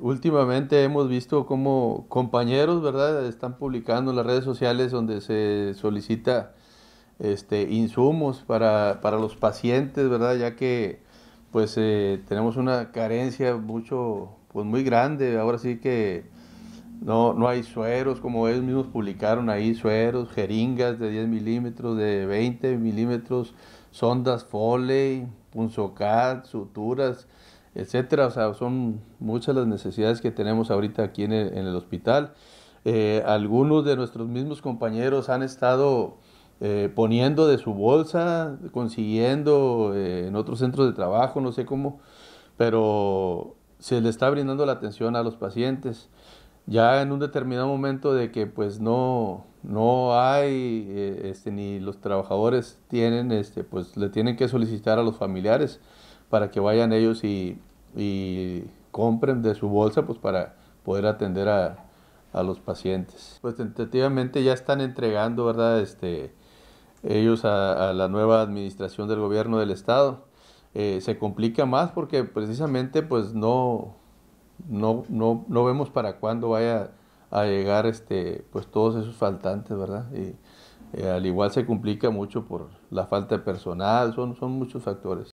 Últimamente hemos visto como compañeros, ¿verdad? Están publicando en las redes sociales donde se solicita este, insumos para, los pacientes, ¿verdad? Ya que pues eh, tenemos una carencia mucho, pues, muy grande. Ahora sí que no, no hay sueros, como ellos mismos publicaron ahí, sueros, jeringas de 10 milímetros, de 20 milímetros, sondas Foley, punzocat, suturas etcétera. O sea, son muchas las necesidades que tenemos ahorita aquí en el, hospital. Eh, algunos de nuestros mismos compañeros han estado eh, poniendo de su bolsa, consiguiendo eh, en otros centros de trabajo, no sé cómo, pero se le está brindando la atención a los pacientes. Ya en un determinado momento de que pues no, hay, este, ni los trabajadores tienen, este, pues le tienen que solicitar a los familiares para que vayan ellos y, compren de su bolsa pues para poder atender a, los pacientes. Pues tentativamente ya están entregando, ¿verdad? Este, ellos a, la nueva administración del gobierno del estado. Eh, se complica más porque precisamente pues no, no, no, vemos para cuándo vaya a llegar este, pues todos esos faltantes, ¿verdad? Y eh, al igual se complica mucho por la falta de personal, son, son muchos factores.